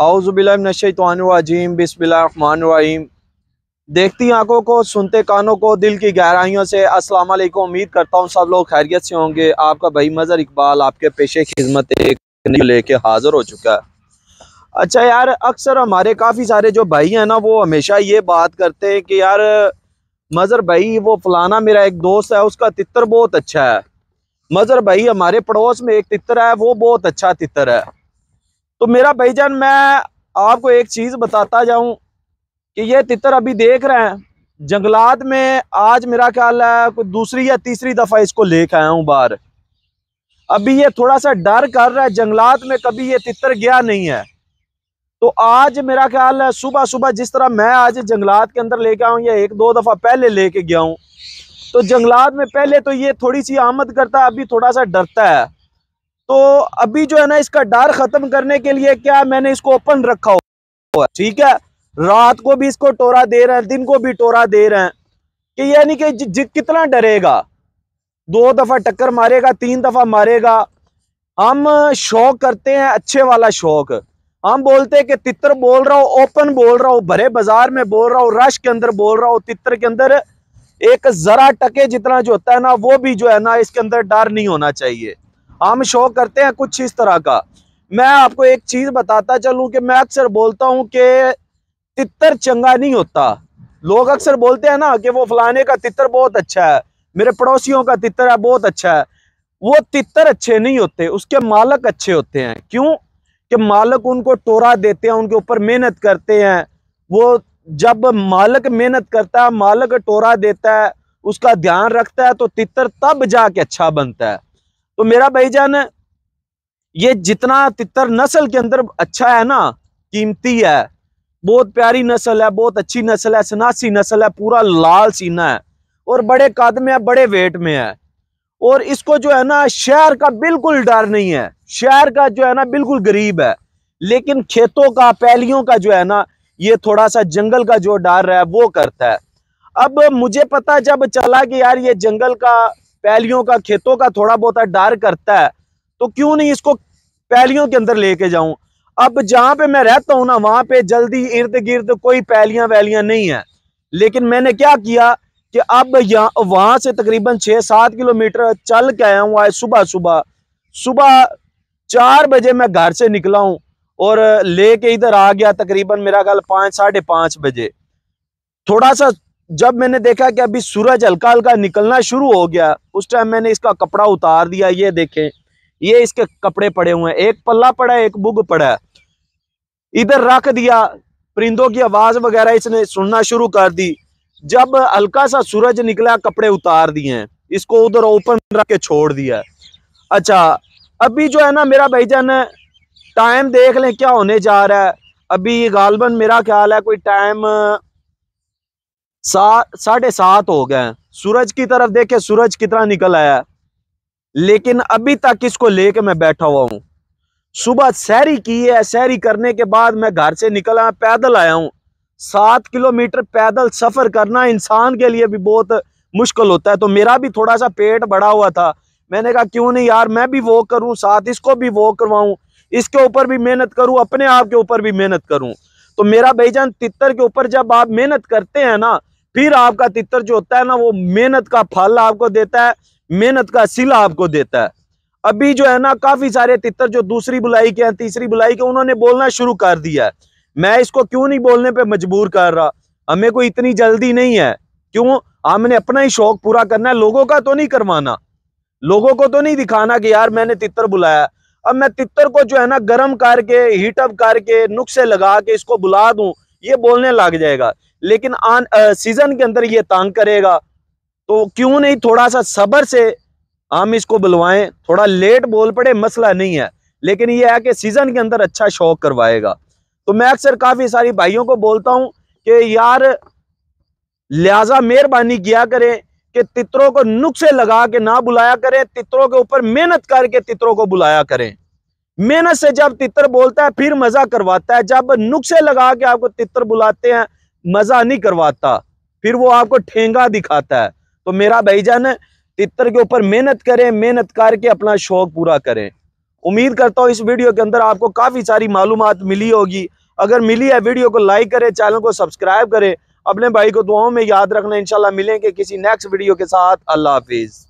आउज़बिल्लाशतवानवाजीम बिसबिल्लाम देखती आंखों को सुनते कानों को दिल की गहराइयों से अस्सलाम वालेकुम उम्मीद करता हूँ सब लोग खैरियत से होंगे आपका भाई मज़र इकबाल आपके पेशे खिदमत लेके हाज़िर हो चुका है अच्छा यार अक्सर हमारे काफ़ी सारे जो भाई हैं ना वो हमेशा ये बात करते हैं कि यार मज़र भाई वो फ़लाना मेरा एक दोस्त है उसका तितर बहुत अच्छा है मज़र भाई हमारे पड़ोस में एक तितर है वो बहुत अच्छा तितर है तो मेरा भाईजान मैं आपको एक चीज़ बताता जाऊं कि ये तितर अभी देख रहे हैं जंगलात में आज मेरा ख्याल है कोई दूसरी या तीसरी दफ़ा इसको लेके आया हूँ बाहर अभी ये थोड़ा सा डर कर रहा है जंगलात में कभी ये तितर गया नहीं है तो आज मेरा ख्याल है सुबह सुबह जिस तरह मैं आज जंगलात के अंदर लेके आऊँ या एक दो दफ़ा पहले लेके गया हूं तो जंगलात में पहले तो ये थोड़ी सी आमद करता है अभी थोड़ा सा डरता है तो अभी जो है ना इसका डर ख़त्म करने के लिए क्या मैंने इसको ओपन रखा हुआ ठीक है रात को भी इसको टोरा दे रहे हैं दिन को भी टोरा दे रहे हैं कि यानी कि जि, कितना डरेगा दो दफ़ा टक्कर मारेगा तीन दफ़ा मारेगा हम शौक करते हैं अच्छे वाला शौक हम बोलते हैं कि तितर बोल रहा हो ओपन बोल रहा हो भरे बाजार में बोल रहा हो रश के अंदर बोल रहा हो तितर के अंदर एक ज़रा टके जितना जो होता है ना वो भी जो है ना इसके अंदर डर नहीं होना चाहिए हम शो करते हैं कुछ इस तरह का मैं आपको एक चीज़ बताता चलूँ कि मैं अक्सर बोलता हूँ कि तितर चंगा नहीं होता लोग अक्सर बोलते हैं ना कि वो फलाने का तितर बहुत अच्छा है मेरे पड़ोसियों का तितर है बहुत अच्छा है वो तितर अच्छे नहीं होते उसके मालक अच्छे होते हैं क्यों कि मालक उनको टोरा देते हैं उनके ऊपर मेहनत करते हैं वो जब मालक मेहनत करता है मालक टोरा देता है उसका ध्यान रखता है तो तितर तब जाके अच्छा बनता है तो मेरा भाईजान ये जितना तितर नस्ल के अंदर अच्छा है ना कीमती है बहुत प्यारी नस्ल है बहुत अच्छी नस्ल है सनासी नस्ल है पूरा लाल सीना है और बड़े कद में है बड़े वेट में है और इसको जो है ना शहर का बिल्कुल डर नहीं है शहर का जो है ना बिल्कुल गरीब है लेकिन खेतों का पैलियों का जो है ना ये थोड़ा सा जंगल का जो डर है वो करता है अब मुझे पता जब चला कि यार ये जंगल का पैलियों का खेतों का थोड़ा बहुत डर करता है तो क्यों नहीं इसको पैलियों के अंदर लेके जाऊं अब जहां पे मैं रहता हूं ना वहां पे जल्दी इर्द गिर्द कोई पैलियां वैलियां नहीं है लेकिन मैंने क्या किया कि अब यहाँ वहां से तकरीबन छह सात किलोमीटर चल के आया हूँ आज सुबह सुबह सुबह चार बजे मैं घर से निकला हूं और लेके इधर आ गया तकरीबन मेरा ख्याल पांच साढ़े पांच बजे थोड़ा सा जब मैंने देखा कि अभी सूरज हल्का हल्का निकलना शुरू हो गया उस टाइम मैंने इसका कपड़ा उतार दिया ये देखें ये इसके कपड़े पड़े हुए हैं एक पल्ला पड़ा है एक बुग पड़ा है इधर रख दिया परिंदों की आवाज़ वगैरह इसने सुनना शुरू कर दी जब हल्का सा सूरज निकला कपड़े उतार दिए हैं इसको उधर ओपन रख के छोड़ दिया अच्छा अभी जो है ना मेरा भाईजान टाइम देख लें क्या होने जा रहा है अभी गालबन मेरा ख्याल है कोई टाइम सा साढ़े सात हो गए सूरज की तरफ देखे सूरज कितना निकल आया लेकिन अभी तक इसको लेके मैं बैठा हुआ हूँ सुबह सैरी की है सैरी करने के बाद मैं घर से निकल आया पैदल आया हूँ सात किलोमीटर पैदल सफ़र करना इंसान के लिए भी बहुत मुश्किल होता है तो मेरा भी थोड़ा सा पेट बढ़ा हुआ था मैंने कहा क्यों नहीं यार मैं भी वॉक करूं साथ इसको भी वॉक करवाऊं इसके ऊपर भी मेहनत करूं अपने आप के ऊपर भी मेहनत करूं तो मेरा भाईजान तितर के ऊपर जब आप मेहनत करते हैं ना फिर आपका तितर जो होता है ना वो मेहनत का फल आपको देता है मेहनत का सिला आपको देता है अभी जो है ना काफी सारे तितर जो दूसरी बुलाई के हैं तीसरी बुलाई के उन्होंने बोलना शुरू कर दिया है मैं इसको क्यों नहीं बोलने पे मजबूर कर रहा हमें कोई इतनी जल्दी नहीं है क्यों हमने अपना ही शौक पूरा करना है लोगों का तो नहीं करवाना लोगों को तो नहीं दिखाना कि यार मैंने तितर बुलाया अब मैं तितर को जो है ना गर्म करके हीटअप करके से लगा के इसको बुला दू ये बोलने लग जाएगा लेकिन आन सीज़न के अंदर ये तंग करेगा तो क्यों नहीं थोड़ा सा सबर से हम इसको बुलवाएं थोड़ा लेट बोल पड़े मसला नहीं है लेकिन ये है कि सीज़न के अंदर अच्छा शौक करवाएगा तो मैं अक्सर काफ़ी सारी भाइयों को बोलता हूं कि यार लिहाजा मेहरबानी किया करें कि तित्रों को नुस्खे लगा के ना बुलाया करें तित्रों के ऊपर मेहनत करके तित्रों को बुलाया करें मेहनत से जब तित्र बोलता है फिर मज़ा करवाता है जब नुस्खे लगा के आपको तित्र बुलाते हैं मज़ा नहीं करवाता फिर वो आपको ठेंगा दिखाता है तो मेरा भाईजान तितर के ऊपर मेहनत करें मेहनत करके अपना शौक पूरा करें उम्मीद करता हूँ इस वीडियो के अंदर आपको काफ़ी सारी मालूम मिली होगी अगर मिली है वीडियो को लाइक करें चैनल को सब्सक्राइब करें अपने भाई को दुआओं में याद रखना इंशाल्लाह मिलेंगे किसी नेक्स्ट वीडियो के साथ अल्लाह हाफिज़